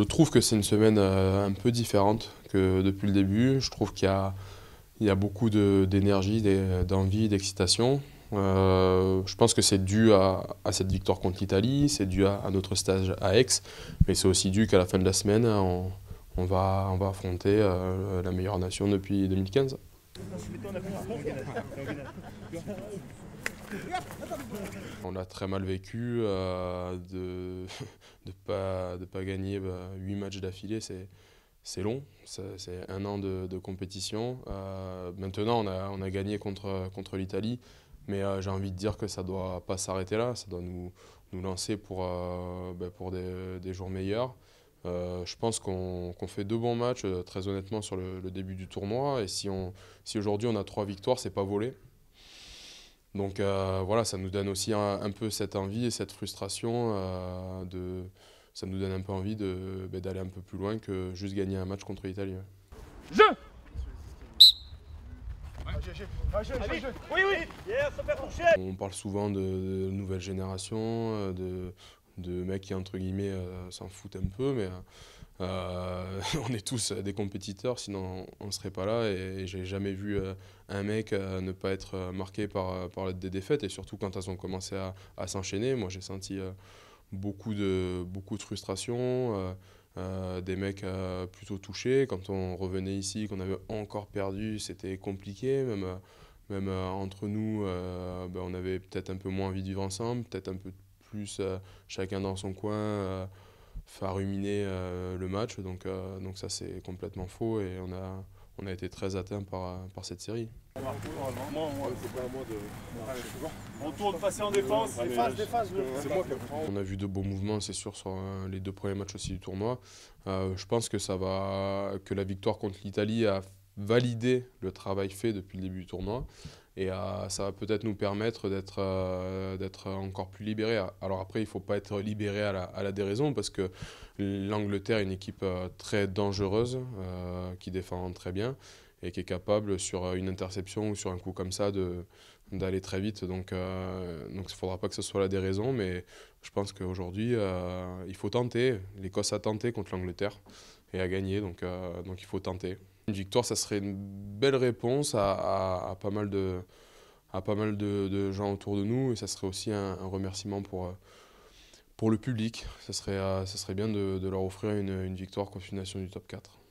Je trouve que c'est une semaine euh, un peu différente que depuis le début. Je trouve qu'il y, a, beaucoup d'énergie, d'envie, d'excitation. Euh, je pense que c'est dû à, cette victoire contre l'Italie, c'est dû à, notre stage à Aix, mais c'est aussi dû qu'à la fin de la semaine, on, va, affronter euh, la meilleure nation depuis 2015. On a très mal vécu euh, de ne pas, gagner 8 bah, matchs d'affilée. C'est long, c'est un an de, compétition. Euh, maintenant, on a, gagné contre, l'Italie, mais euh, j'ai envie de dire que ça ne doit pas s'arrêter là. Ça doit nous, lancer pour, bah, des jours meilleurs je pense qu'on fait deux bons matchs, très honnêtement, sur le, début du tournoi. Et si, si aujourd'hui on a trois victoires, c'est pas volé. Donc voilà, ça nous donne aussi un, peu cette envie et cette frustration. de, ça nous donne un peu envie d'aller un peu plus loin que juste gagner un match contre l'Italie. Je on parle souvent de, de nouvelle génération, de, de mecs qui, entre guillemets, euh, s'en foutent un peu, mais euh, on est tous euh, des compétiteurs, sinon on ne serait pas là. Et, je j'ai jamais vu un mec ne pas être marqué par, par des défaites. Et surtout quand elles ont commencé à, s'enchaîner, moi j'ai senti beaucoup, de, beaucoup de frustration. des mecs plutôt touchés. Quand on revenait ici, qu'on avait encore perdu, c'était compliqué. Même, même entre nous, ben, on avait peut-être un peu moins envie de vivre ensemble, peut-être un peu plus euh, chacun dans son coin, faire euh, ruminer euh, le match. Donc, donc ça, c'est complètement faux et on a, on a été très atteint par, cette série. On a vu de beaux mouvements, c'est sûr, sur les deux premiers matchs aussi du tournoi. je pense que ça va, que la victoire contre l'Italie a validé le travail fait depuis le début du tournoi. Et euh, ça va peut-être nous permettre d'être euh, d'être encore plus libérés. Alors après, il ne faut pas être libéré à la, à la déraison parce que l'Angleterre est une équipe euh, très dangereuse, qui défend très bien et qui est capable sur une interception ou sur un coup comme ça de d'aller très vite. Donc il donc il faudra pas que ce soit la déraison, mais je pense qu'aujourd'hui il faut tenter. L'Écosse a tenté contre l'Angleterre et à gagner. Donc, euh, donc il faut tenter. Une victoire, ça serait une belle réponse à, pas mal, de, à pas mal de, gens autour de nous et ça serait aussi un, remerciement pour, euh, pour le public. Ça serait, euh, ça serait bien de, leur offrir une, victoire contre une nation du top 4.